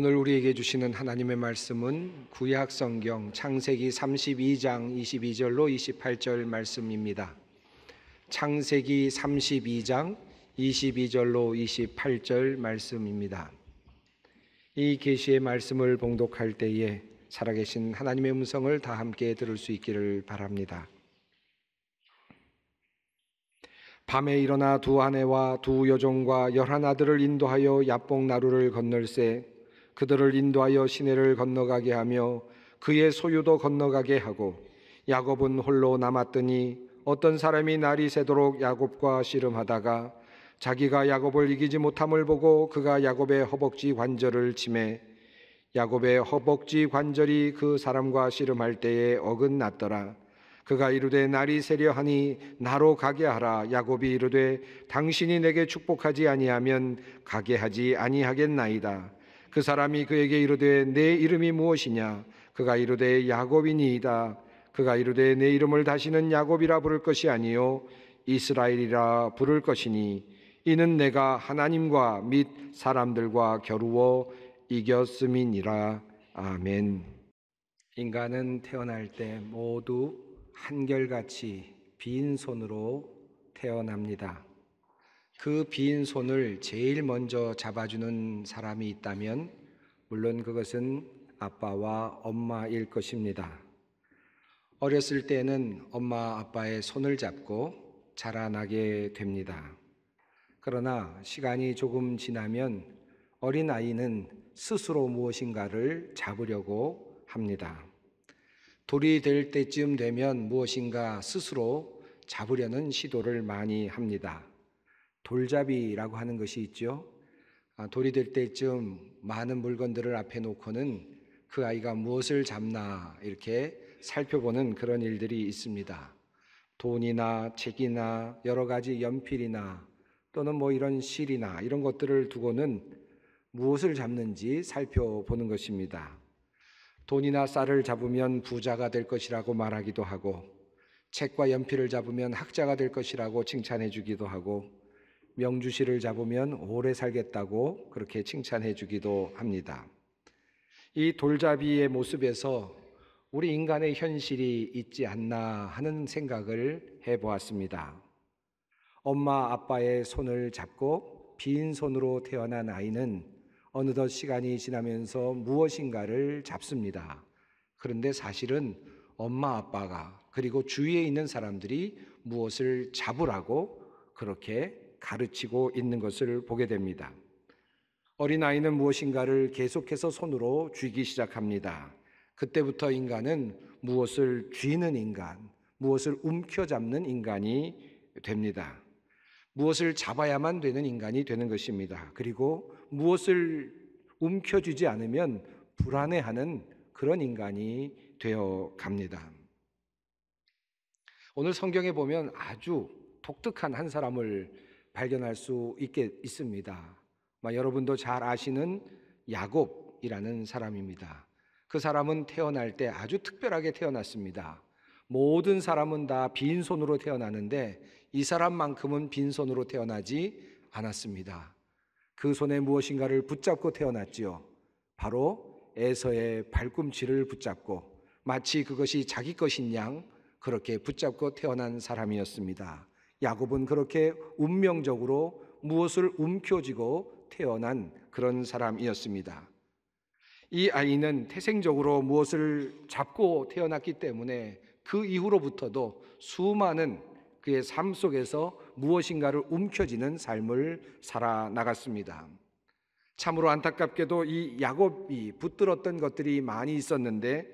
오늘 우리에게 주시는 하나님의 말씀은 구약 성경 창세기 32장 22절로 28절 말씀입니다. 창세기 32장 22절로 28절 말씀입니다. 이 계시의 말씀을 봉독할 때에 살아계신 하나님의 음성을 다 함께 들을 수 있기를 바랍니다. 밤에 일어나 두 아내와 두 여종과 열한 아들을 인도하여 야봉 나루를 건널세 그들을 인도하여 시내를 건너가게 하며 그의 소유도 건너가게 하고 야곱은 홀로 남았더니 어떤 사람이 날이 새도록 야곱과 씨름하다가 자기가 야곱을 이기지 못함을 보고 그가 야곱의 허벅지 관절을 치매 야곱의 허벅지 관절이 그 사람과 씨름할 때에 어긋났더라 그가 이르되 날이 새려 하니 나로 가게 하라 야곱이 이르되 당신이 내게 축복하지 아니하면 가게 하지 아니하겠나이다 그 사람이 그에게 이르되 내 이름이 무엇이냐 그가 이르되 야곱이니이다 그가 이르되 내 이름을 다시는 야곱이라 부를 것이 아니요 이스라엘이라 부를 것이니 이는 내가 하나님과 및 사람들과 겨루어 이겼음이니라 아멘 인간은 태어날 때 모두 한결같이 빈손으로 태어납니다. 그 빈손을 제일 먼저 잡아주는 사람이 있다면 물론 그것은 아빠와 엄마일 것입니다. 어렸을 때는 엄마 아빠의 손을 잡고 자라나게 됩니다. 그러나 시간이 조금 지나면 어린아이는 스스로 무엇인가를 잡으려고 합니다. 돌이 될 때쯤 되면 무엇인가 스스로 잡으려는 시도를 많이 합니다. 돌잡이라고 하는 것이 있죠. 아, 돌이 될 때쯤 많은 물건들을 앞에 놓고는 그 아이가 무엇을 잡나 이렇게 살펴보는 그런 일들이 있습니다. 돈이나 책이나 여러 가지 연필이나 또는 뭐 이런 실이나 이런 것들을 두고는 무엇을 잡는지 살펴보는 것입니다. 돈이나 쌀을 잡으면 부자가 될 것이라고 말하기도 하고 책과 연필을 잡으면 학자가 될 것이라고 칭찬해 주기도 하고 명주시를 잡으면 오래 살겠다고 그렇게 칭찬해 주기도 합니다. 이 돌잡이의 모습에서 우리 인간의 현실이 있지 않나 하는 생각을 해 보았습니다. 엄마 아빠의 손을 잡고 빈손으로 태어난 아이는 어느덧 시간이 지나면서 무엇인가를 잡습니다. 그런데 사실은 엄마 아빠가 그리고 주위에 있는 사람들이 무엇을 잡으라고 그렇게 가르치고 있는 것을 보게 됩니다. 어린아이는 무엇인가를 계속해서 손으로 쥐기 시작합니다. 그때부터 인간은 무엇을 쥐는 인간, 무엇을 움켜잡는 인간이 됩니다. 무엇을 잡아야만 되는 인간이 되는 것입니다. 그리고 무엇을 움켜쥐지 않으면 불안해하는 그런 인간이 되어 갑니다. 오늘 성경에 보면 아주 독특한 한 사람을 발견할 수 있게 있습니다. 여러분도 잘 아시는 야곱이라는 사람입니다. 그 사람은 태어날 때 아주 특별하게 태어났습니다. 모든 사람은 다 빈손으로 태어나는데 이 사람만큼은 빈손으로 태어나지 않았습니다. 그 손에 무엇인가를 붙잡고 태어났지요. 바로 에서의 발꿈치를 붙잡고 마치 그것이 자기 것인 양 그렇게 붙잡고 태어난 사람이었습니다. 야곱은 그렇게 운명적으로 무엇을 움켜쥐고 태어난 그런 사람이었습니다. 이 아이는 태생적으로 무엇을 잡고 태어났기 때문에 그 이후로부터도 수많은 그의 삶 속에서 무엇인가를 움켜쥐는 삶을 살아나갔습니다. 참으로 안타깝게도 이 야곱이 붙들었던 것들이 많이 있었는데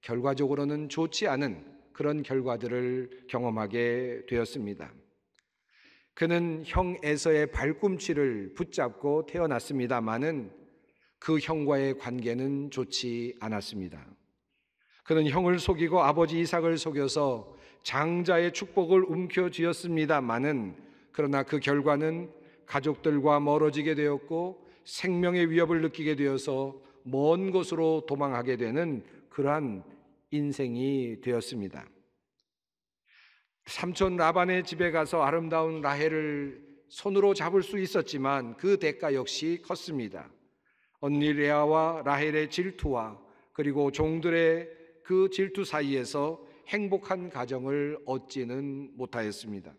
결과적으로는 좋지 않은 그런 결과들을 경험하게 되었습니다. 그는 형 에서의 발꿈치를 붙잡고 태어났습니다마는 그 형과의 관계는 좋지 않았습니다. 그는 형을 속이고 아버지 이삭을 속여서 장자의 축복을 움켜쥐었습니다마는 그러나 그 결과는 가족들과 멀어지게 되었고 생명의 위협을 느끼게 되어서 먼 곳으로 도망하게 되는 그러한 인생이 되었습니다. 삼촌 라반의 집에 가서 아름다운 라헬을 손으로 잡을 수 있었지만 그 대가 역시 컸습니다. 언니 레아와 라헬의 질투와 그리고 종들의 그 질투 사이에서 행복한 가정을 얻지는 못하였습니다.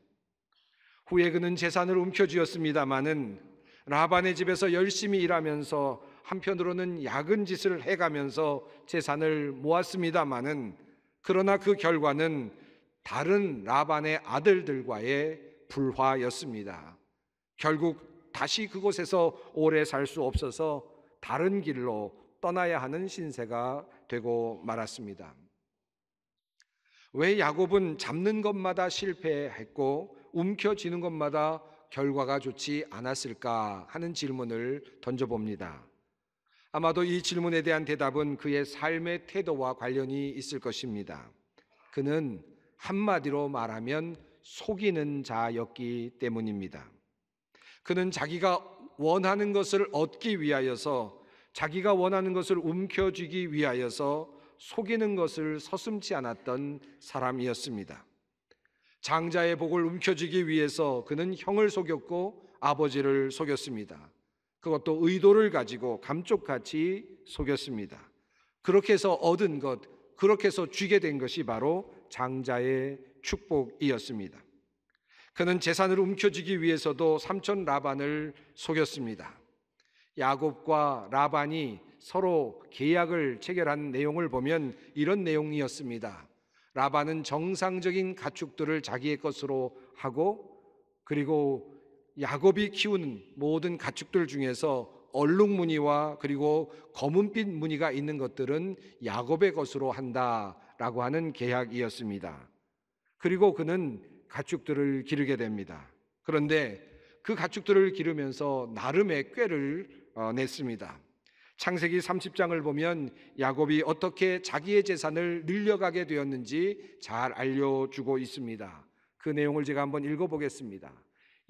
후에 그는 재산을 움켜쥐었습니다마는 라반의 집에서 열심히 일하면서 한편으로는 야근 짓을 해가면서 재산을 모았습니다마는 그러나 그 결과는 다른 라반의 아들들과의 불화였습니다. 결국 다시 그곳에서 오래 살 수 없어서 다른 길로 떠나야 하는 신세가 되고 말았습니다. 왜 야곱은 잡는 것마다 실패했고 움켜쥐는 것마다 결과가 좋지 않았을까 하는 질문을 던져봅니다. 아마도 이 질문에 대한 대답은 그의 삶의 태도와 관련이 있을 것입니다. 그는 한마디로 말하면 속이는 자였기 때문입니다. 그는 자기가 원하는 것을 얻기 위하여서 자기가 원하는 것을 움켜쥐기 위하여서 속이는 것을 서슴지 않았던 사람이었습니다. 장자의 복을 움켜쥐기 위해서 그는 형을 속였고 아버지를 속였습니다. 그것도 의도를 가지고 감쪽같이 속였습니다. 그렇게 해서 얻은 것, 그렇게 해서 쥐게 된 것이 바로 장자의 축복이었습니다. 그는 재산을 움켜쥐기 위해서도 삼촌 라반을 속였습니다. 야곱과 라반이 서로 계약을 체결한 내용을 보면 이런 내용이었습니다. 라반은 정상적인 가축들을 자기의 것으로 하고 그리고 야곱이 키우는 모든 가축들 중에서 얼룩 무늬와 그리고 검은빛 무늬가 있는 것들은 야곱의 것으로 한다라고 하는 계약이었습니다. 그리고 그는 가축들을 기르게 됩니다. 그런데 그 가축들을 기르면서 나름의 꾀를 어, 냈습니다. 창세기 30장을 보면 야곱이 어떻게 자기의 재산을 늘려가게 되었는지 잘 알려주고 있습니다. 그 내용을 제가 한번 읽어보겠습니다.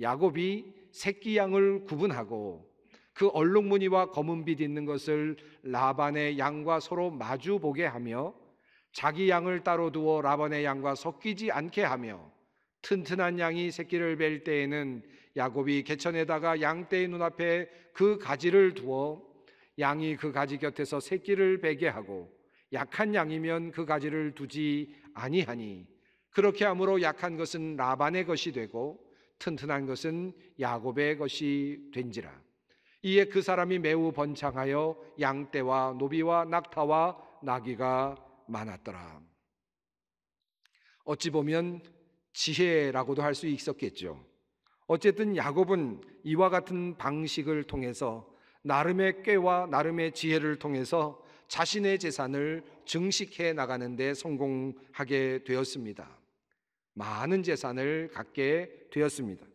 야곱이 새끼 양을 구분하고 그 얼룩무늬와 검은 빛 있는 것을 라반의 양과 서로 마주 보게 하며 자기 양을 따로 두어 라반의 양과 섞이지 않게 하며 튼튼한 양이 새끼를 뵐 때에는 야곱이 개천에다가 양떼의 눈앞에 그 가지를 두어 양이 그 가지 곁에서 새끼를 베게 하고 약한 양이면 그 가지를 두지 아니하니 그렇게 함으로 약한 것은 라반의 것이 되고 튼튼한 것은 야곱의 것이 된지라. 이에 그 사람이 매우 번창하여 양떼와 노비와 낙타와 나귀가 많았더라. 어찌 보면 지혜라고도 할 수 있었겠죠. 어쨌든 야곱은 이와 같은 방식을 통해서 나름의 꾀와 나름의 지혜를 통해서 자신의 재산을 증식해 나가는 데 성공하게 되었습니다. 많은 재산을 갖게 되었습니다.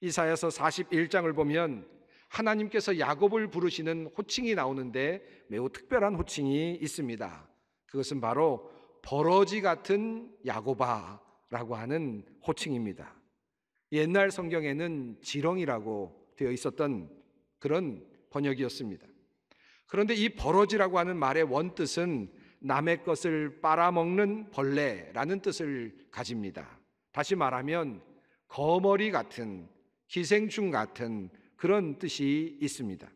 이사야서 41장을 보면 하나님께서 야곱을 부르시는 호칭이 나오는데 매우 특별한 호칭이 있습니다. 그것은 바로 버러지 같은 야곱아라고 하는 호칭입니다. 옛날 성경에는 지렁이라고 되어 있었던 그런 번역이었습니다. 그런데 이 버러지라고 하는 말의 원뜻은 남의 것을 빨아먹는 벌레라는 뜻을 가집니다. 다시 말하면 거머리 같은 희생충 같은 그런 뜻이 있습니다.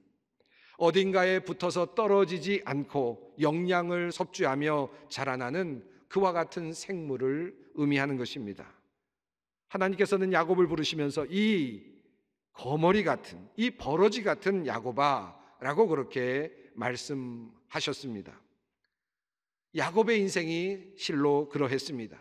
어딘가에 붙어서 떨어지지 않고 영양을 섭취하며 자라나는 그와 같은 생물을 의미하는 것입니다. 하나님께서는 야곱을 부르시면서 이 거머리 같은 이 버러지 같은 야곱아라고 그렇게 말씀하셨습니다. 야곱의 인생이 실로 그러했습니다.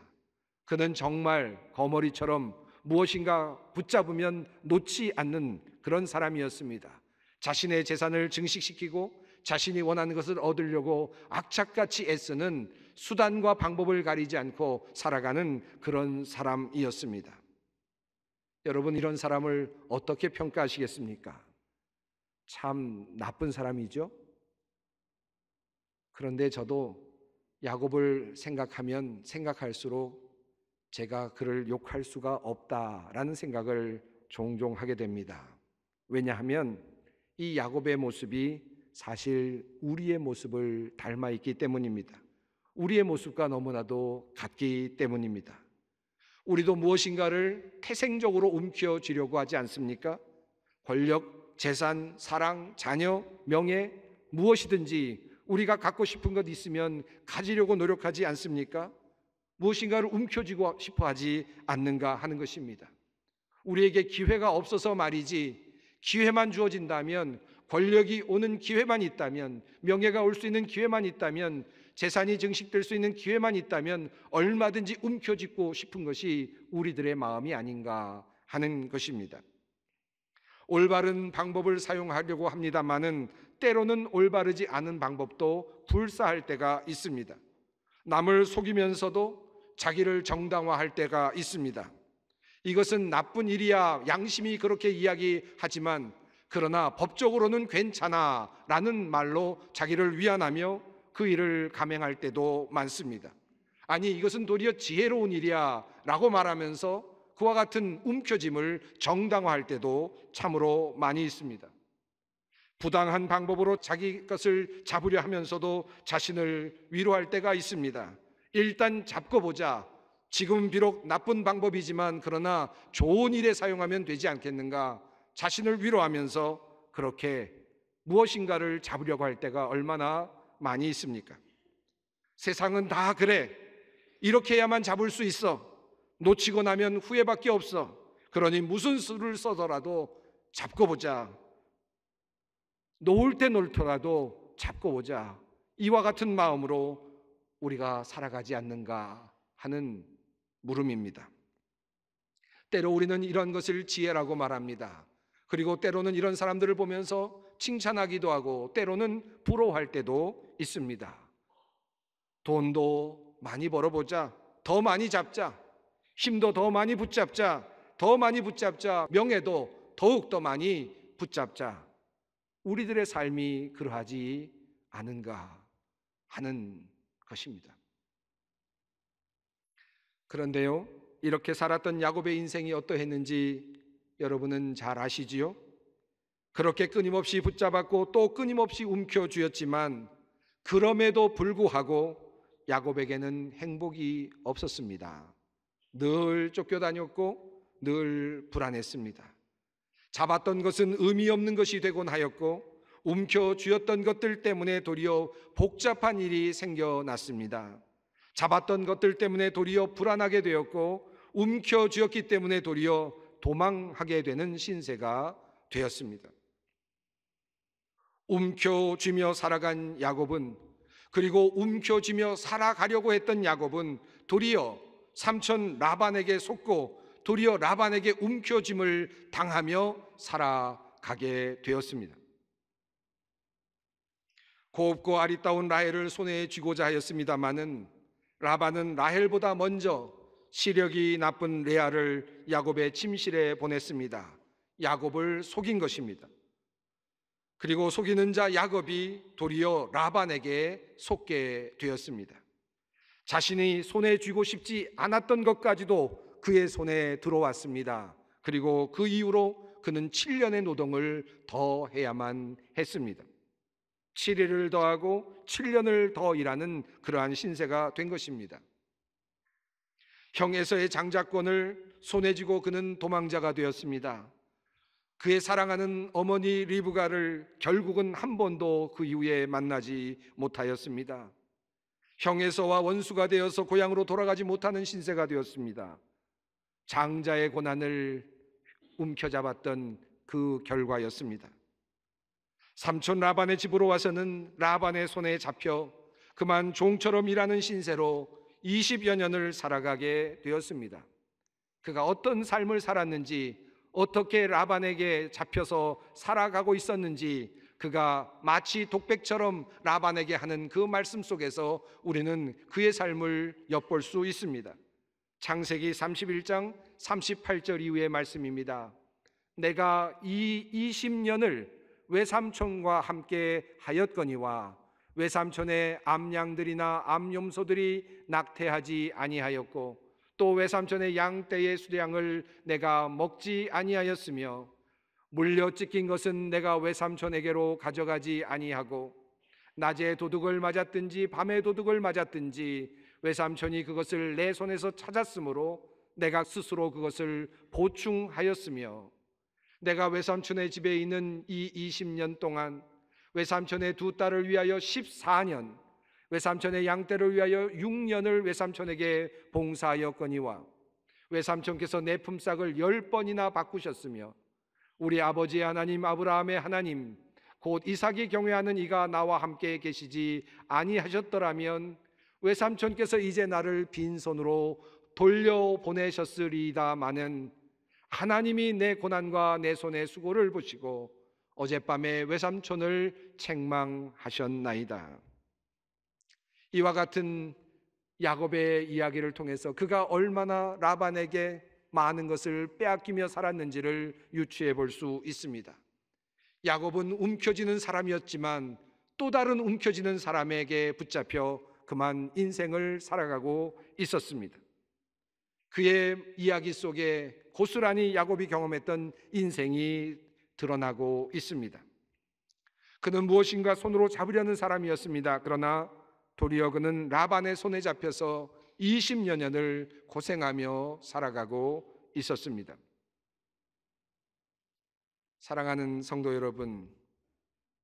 그는 정말 거머리처럼 무엇인가 붙잡으면 놓지 않는 그런 사람이었습니다. 자신의 재산을 증식시키고 자신이 원하는 것을 얻으려고 악착같이 애쓰는 수단과 방법을 가리지 않고 살아가는 그런 사람이었습니다. 여러분, 이런 사람을 어떻게 평가하시겠습니까? 참 나쁜 사람이죠? 그런데 저도 야곱을 생각하면 생각할수록 제가 그를 욕할 수가 없다라는 생각을 종종 하게 됩니다. 왜냐하면 이 야곱의 모습이 사실 우리의 모습을 닮아 있기 때문입니다. 우리의 모습과 너무나도 같기 때문입니다. 우리도 무엇인가를 태생적으로 움켜쥐려고 하지 않습니까? 권력, 재산, 사랑, 자녀, 명예, 무엇이든지 우리가 갖고 싶은 것 있으면 가지려고 노력하지 않습니까? 무엇인가를 움켜쥐고 싶어 하지 않는가 하는 것입니다. 우리에게 기회가 없어서 말이지 기회만 주어진다면 권력이 오는 기회만 있다면 명예가 올 수 있는 기회만 있다면 재산이 증식될 수 있는 기회만 있다면 얼마든지 움켜쥐고 싶은 것이 우리들의 마음이 아닌가 하는 것입니다. 올바른 방법을 사용하려고 합니다만은 때로는 올바르지 않은 방법도 불사할 때가 있습니다. 남을 속이면서도 자기를 정당화할 때가 있습니다. 이것은 나쁜 일이야 양심이 그렇게 이야기하지만 그러나 법적으로는 괜찮아 라는 말로 자기를 위안하며 그 일을 감행할 때도 많습니다. 아니 이것은 도리어 지혜로운 일이야 라고 말하면서 그와 같은 움켜짐을 정당화할 때도 참으로 많이 있습니다. 부당한 방법으로 자기 것을 잡으려 하면서도 자신을 위로할 때가 있습니다. 일단 잡고 보자. 지금 비록 나쁜 방법이지만 그러나 좋은 일에 사용하면 되지 않겠는가. 자신을 위로하면서 그렇게 무엇인가를 잡으려고 할 때가 얼마나 많이 있습니까? 세상은 다 그래. 이렇게 해야만 잡을 수 있어. 놓치고 나면 후회밖에 없어. 그러니 무슨 수를 써더라도 잡고 보자. 놓을 때 놓더라도 잡고 보자. 이와 같은 마음으로 우리가 살아가지 않는가 하는 물음입니다. 때로 우리는 이런 것을 지혜라고 말합니다. 그리고 때로는 이런 사람들을 보면서 칭찬하기도 하고 때로는 부러워할 때도 있습니다. 돈도 많이 벌어보자. 더 많이 잡자. 힘도 더 많이 붙잡자, 더 많이 붙잡자, 명예도 더욱더 많이 붙잡자. 우리들의 삶이 그러하지 않은가 하는 것입니다. 그런데요, 이렇게 살았던 야곱의 인생이 어떠했는지 여러분은 잘 아시지요? 그렇게 끊임없이 붙잡았고 또 끊임없이 움켜쥐었지만 그럼에도 불구하고 야곱에게는 행복이 없었습니다. 늘 쫓겨다녔고 늘 불안했습니다. 잡았던 것은 의미 없는 것이 되곤 하였고 움켜 쥐었던 것들 때문에 도리어 복잡한 일이 생겨났습니다. 잡았던 것들 때문에 도리어 불안하게 되었고 움켜 쥐었기 때문에 도리어 도망하게 되는 신세가 되었습니다. 움켜 쥐며 살아간 야곱은 그리고 움켜쥐며 살아가려고 했던 야곱은 도리어 삼촌 라반에게 속고 도리어 라반에게 움켜짐을 당하며 살아가게 되었습니다. 곱고 아리따운 라헬을 손에 쥐고자 하였습니다마는 라반은 라헬보다 먼저 시력이 나쁜 레아를 야곱의 침실에 보냈습니다. 야곱을 속인 것입니다. 그리고 속이는 자 야곱이 도리어 라반에게 속게 되었습니다. 자신이 손에 쥐고 싶지 않았던 것까지도 그의 손에 들어왔습니다. 그리고 그 이후로 그는 7년의 노동을 더 해야만 했습니다. 7일을 더하고 7년을 더 일하는 그러한 신세가 된 것입니다. 형에서의 장자권을 손에 쥐고 그는 도망자가 되었습니다. 그의 사랑하는 어머니 리브가를 결국은 한 번도 그 이후에 만나지 못하였습니다. 형에서와 원수가 되어서 고향으로 돌아가지 못하는 신세가 되었습니다. 장자의 고난을 움켜잡았던 그 결과였습니다. 삼촌 라반의 집으로 와서는 라반의 손에 잡혀 그만 종처럼 일하는 신세로 20여 년을 살아가게 되었습니다. 그가 어떤 삶을 살았는지, 어떻게 라반에게 잡혀서 살아가고 있었는지 그가 마치 독백처럼 라반에게 하는 그 말씀 속에서 우리는 그의 삶을 엿볼 수 있습니다. 창세기 31장 38절 이후의 말씀입니다. 내가 이 20년을 외삼촌과 함께 하였거니와 외삼촌의 암양들이나 암염소들이 낙태하지 아니하였고 또 외삼촌의 양떼의 수량을 내가 먹지 아니하였으며 물려 찢긴 것은 내가 외삼촌에게로 가져가지 아니하고 낮에 도둑을 맞았든지 밤에 도둑을 맞았든지 외삼촌이 그것을 내 손에서 찾았으므로 내가 스스로 그것을 보충하였으며 내가 외삼촌의 집에 있는 이 20년 동안 외삼촌의 두 딸을 위하여 14년 외삼촌의 양떼를 위하여 6년을 외삼촌에게 봉사하였거니와 외삼촌께서 내 품삯을 10번이나 바꾸셨으며 우리 아버지 하나님 아브라함의 하나님 곧 이삭이 경외하는 이가 나와 함께 계시지 아니하셨더라면 외삼촌께서 이제 나를 빈손으로 돌려 보내셨으리이다마는 하나님이 내 고난과 내 손의 수고를 보시고 어젯밤에 외삼촌을 책망하셨나이다. 이와 같은 야곱의 이야기를 통해서 그가 얼마나 라반에게 많은 것을 빼앗기며 살았는지를 유추해 볼 수 있습니다. 야곱은 움켜쥐는 사람이었지만 또 다른 움켜쥐는 사람에게 붙잡혀 그만 인생을 살아가고 있었습니다. 그의 이야기 속에 고스란히 야곱이 경험했던 인생이 드러나고 있습니다. 그는 무엇인가 손으로 잡으려는 사람이었습니다. 그러나 도리어 그는 라반의 손에 잡혀서 20여 년을 고생하며 살아가고 있었습니다. 사랑하는 성도 여러분,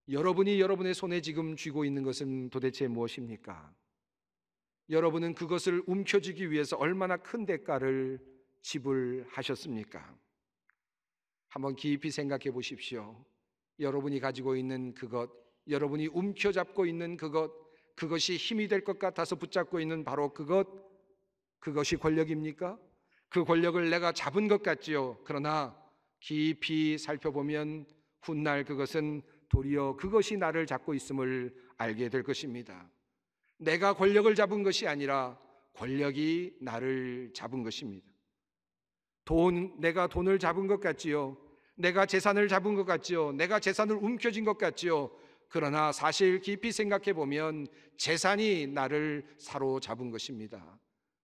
여러분이 여러분의 손에 지금 쥐고 있는 것은 도대체 무엇입니까? 여러분은 그것을 움켜쥐기 위해서 얼마나 큰 대가를 지불하셨습니까? 한번 깊이 생각해 보십시오. 여러분이 가지고 있는 그것, 여러분이 움켜잡고 있는 그것, 그것이 힘이 될 것 같아서 붙잡고 있는 바로 그것, 그것이 권력입니까? 그 권력을 내가 잡은 것 같지요. 그러나 깊이 살펴보면 훗날 그것은 도리어 그것이 나를 잡고 있음을 알게 될 것입니다. 내가 권력을 잡은 것이 아니라 권력이 나를 잡은 것입니다. 돈, 내가 돈을 잡은 것 같지요. 내가 재산을 잡은 것 같지요. 내가 재산을 움켜쥔 것 같지요. 그러나 사실 깊이 생각해 보면 재산이 나를 사로잡은 것입니다.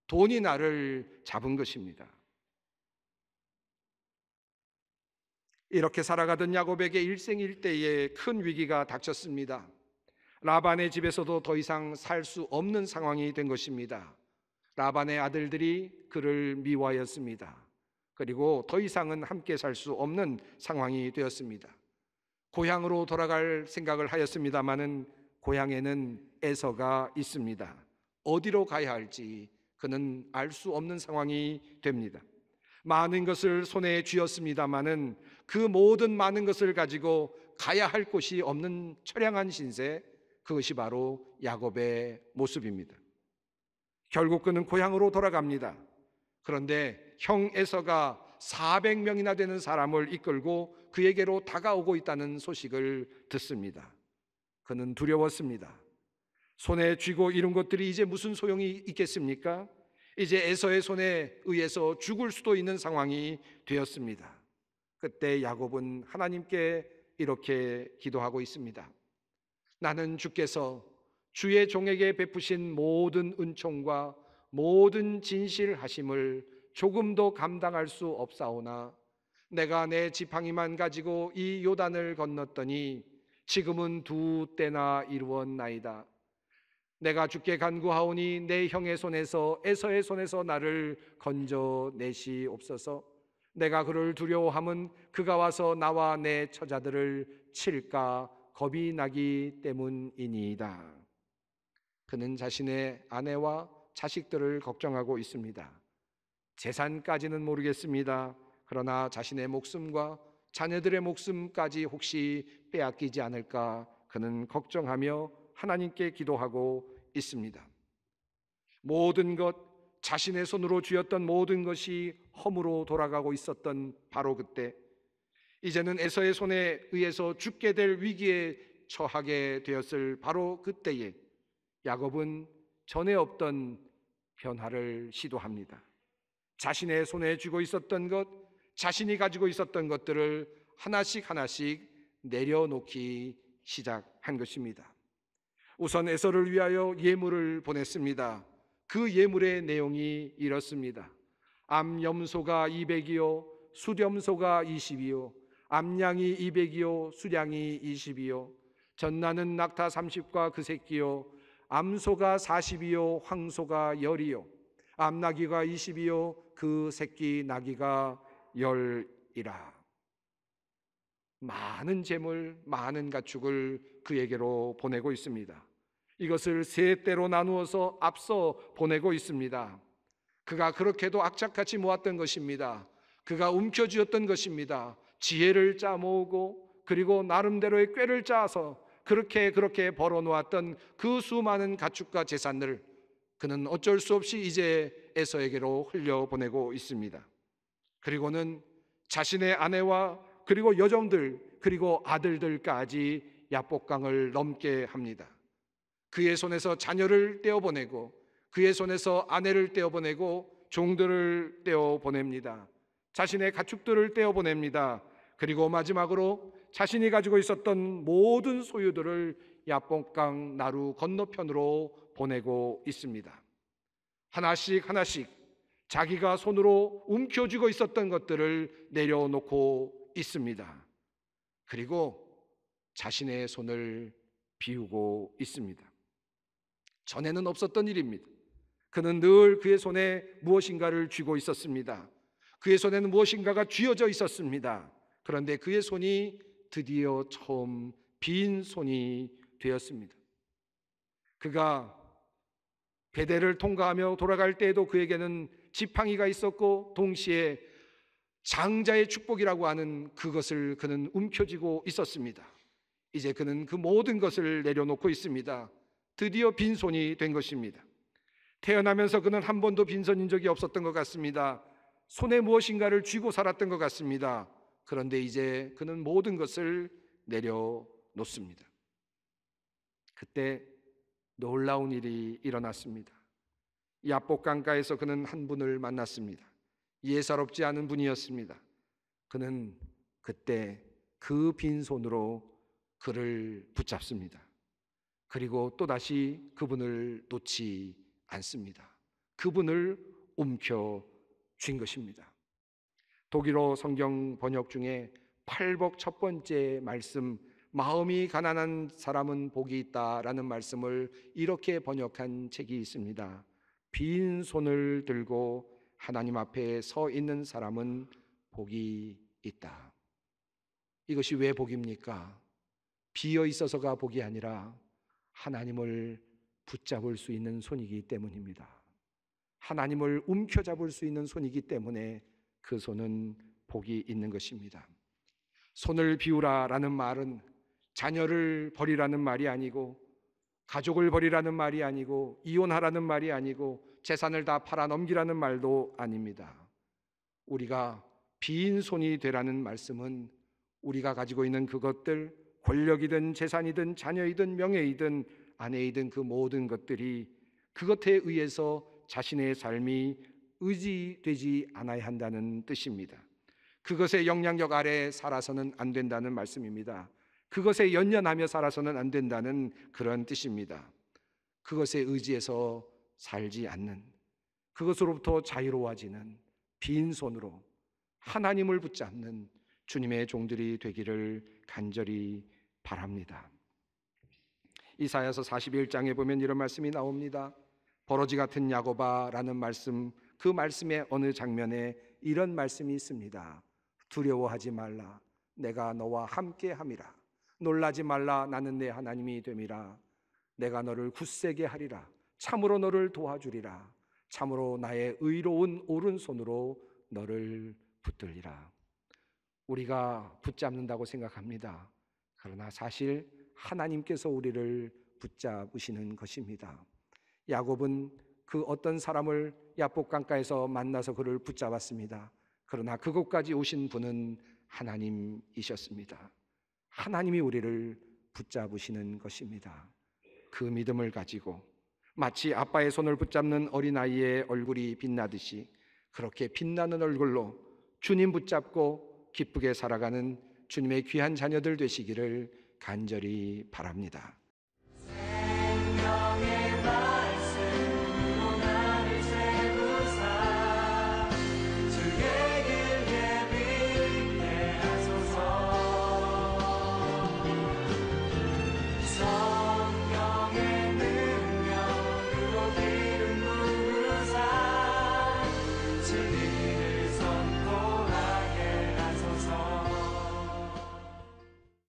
돈이 나를 잡은 것입니다. 이렇게 살아가던 야곱에게 일생 일대의큰 위기가 닥쳤습니다. 라반의 집에서도 더 이상 살 수 없는 상황이 된 것입니다. 라반의 아들들이 그를 미워하였습니다. 그리고 더 이상은 함께 살 수 없는 상황이 되었습니다. 고향으로 돌아갈 생각을 하였습니다마는 고향에는 애서가 있습니다. 어디로 가야 할지 그는 알 수 없는 상황이 됩니다. 많은 것을 손에 쥐었습니다마는 그 모든 많은 것을 가지고 가야 할 곳이 없는 처량한 신세 그것이 바로 야곱의 모습입니다. 결국 그는 고향으로 돌아갑니다. 그런데 형 에서가 400명이나 되는 사람을 이끌고 그에게로 다가오고 있다는 소식을 듣습니다. 그는 두려웠습니다. 손에 쥐고 이런 것들이 이제 무슨 소용이 있겠습니까? 이제 에서의 손에 의해서 죽을 수도 있는 상황이 되었습니다. 그때 야곱은 하나님께 이렇게 기도하고 있습니다. 나는 주께서 주의 종에게 베푸신 모든 은총과 모든 진실하심을 조금도 감당할 수 없사오나 내가 내 지팡이만 가지고 이 요단을 건넜더니 지금은 두 때나 이루었나이다. 내가 죽게 간구하오니 내 형의 손에서 에서의 손에서 나를 건져 내시옵소서. 내가 그를 두려워함은 그가 와서 나와 내 처자들을 칠까 겁이 나기 때문이니이다. 그는 자신의 아내와 자식들을 걱정하고 있습니다. 재산까지는 모르겠습니다. 그러나 자신의 목숨과 자녀들의 목숨까지 혹시 빼앗기지 않을까 그는 걱정하며 하나님께 기도하고 있습니다. 모든 것 자신의 손으로 쥐었던 모든 것이 허무로 돌아가고 있었던 바로 그때 이제는 에서의 손에 의해서 죽게 될 위기에 처하게 되었을 바로 그때에 야곱은 전에 없던 변화를 시도합니다. 자신의 손에 쥐고 있었던 것, 자신이 가지고 있었던 것들을 하나씩 하나씩 내려놓기 시작한 것입니다. 우선 에서를 위하여 예물을 보냈습니다. 그 예물의 내용이 이렇습니다. 암염소가 200이요, 수렴소가 20이요, 암양이 200이요, 수량이 20이요, 전나는 낙타 30과 그 새끼요, 암소가 40이요, 황소가 10이요, 암나귀가 20이요, 그 새끼 나귀가 열이라. 많은 재물, 많은 가축을 그에게로 보내고 있습니다. 이것을 세 때로 나누어서 앞서 보내고 있습니다. 그가 그렇게도 악착같이 모았던 것입니다. 그가 움켜쥐었던 것입니다. 지혜를 짜 모으고 그리고 나름대로의 꾀를 짜서 그렇게 그렇게 벌어놓았던 그 수많은 가축과 재산을 그는 어쩔 수 없이 이제 에서에게로 흘려보내고 있습니다. 그리고는 자신의 아내와 그리고 여정들 그리고 아들들까지 야복강을 넘게 합니다. 그의 손에서 자녀를 떼어보내고 그의 손에서 아내를 떼어보내고 종들을 떼어보냅니다. 자신의 가축들을 떼어보냅니다. 그리고 마지막으로 자신이 가지고 있었던 모든 소유들을 야복강 나루 건너편으로 보내고 있습니다. 하나씩 하나씩 자기가 손으로 움켜쥐고 있었던 것들을 내려놓고 있습니다. 그리고 자신의 손을 비우고 있습니다. 전에는 없었던 일입니다. 그는 늘 그의 손에 무엇인가를 쥐고 있었습니다. 그의 손에는 무엇인가가 쥐어져 있었습니다. 그런데 그의 손이 드디어 처음 빈 손이 되었습니다. 그가 베데를 통과하며 돌아갈 때에도 그에게는 지팡이가 있었고 동시에 장자의 축복이라고 하는 그것을 그는 움켜쥐고 있었습니다. 이제 그는 그 모든 것을 내려놓고 있습니다. 드디어 빈손이 된 것입니다. 태어나면서 그는 한 번도 빈손인 적이 없었던 것 같습니다. 손에 무엇인가를 쥐고 살았던 것 같습니다. 그런데 이제 그는 모든 것을 내려놓습니다. 그때 놀라운 일이 일어났습니다. 야복강가에서 그는 한 분을 만났습니다. 예사롭지 않은 분이었습니다. 그는 그때 그 빈손으로 그를 붙잡습니다. 그리고 또다시 그분을 놓지 않습니다. 그분을 움켜 쥔 것입니다. 독일어 성경 번역 중에 8복 첫 번째 말씀, 마음이 가난한 사람은 복이 있다라는 말씀을 이렇게 번역한 책이 있습니다. 빈손을 들고 하나님 앞에 서 있는 사람은 복이 있다. 이것이 왜 복입니까? 비어 있어서가 복이 아니라 하나님을 붙잡을 수 있는 손이기 때문입니다. 하나님을 움켜잡을 수 있는 손이기 때문에 그 손은 복이 있는 것입니다. 손을 비우라라는 말은 자녀를 버리라는 말이 아니고 가족을 버리라는 말이 아니고 이혼하라는 말이 아니고 재산을 다 팔아넘기라는 말도 아닙니다. 우리가 비인손이 되라는 말씀은 우리가 가지고 있는 그것들 권력이든 재산이든 자녀이든 명예이든 아내이든 그 모든 것들이 그것에 의해서 자신의 삶이 의지되지 않아야 한다는 뜻입니다. 그것의 영향력 아래 살아서는 안 된다는 말씀입니다. 그것에 연연하며 살아서는 안 된다는 그런 뜻입니다. 그것에 의지해서 살지 않는 그것으로부터 자유로워지는 빈손으로 하나님을 붙잡는 주님의 종들이 되기를 간절히 바랍니다. 이사야서 41장에 보면 이런 말씀이 나옵니다. 버러지 같은 야고바라는 말씀 그 말씀의 어느 장면에 이런 말씀이 있습니다. 두려워하지 말라 내가 너와 함께 함이라 놀라지 말라 나는 내 하나님이 됨이라 내가 너를 굳세게 하리라 참으로 너를 도와주리라. 참으로 나의 의로운 오른손으로 너를 붙들리라. 우리가 붙잡는다고 생각합니다. 그러나 사실 하나님께서 우리를 붙잡으시는 것입니다. 야곱은 그 어떤 사람을 야복강가에서 만나서 그를 붙잡았습니다. 그러나 그곳까지 오신 분은 하나님이셨습니다. 하나님이 우리를 붙잡으시는 것입니다. 그 믿음을 가지고 마치 아빠의 손을 붙잡는 어린아이의 얼굴이 빛나듯이 그렇게 빛나는 얼굴로 주님 붙잡고 기쁘게 살아가는 주님의 귀한 자녀들 되시기를 간절히 바랍니다.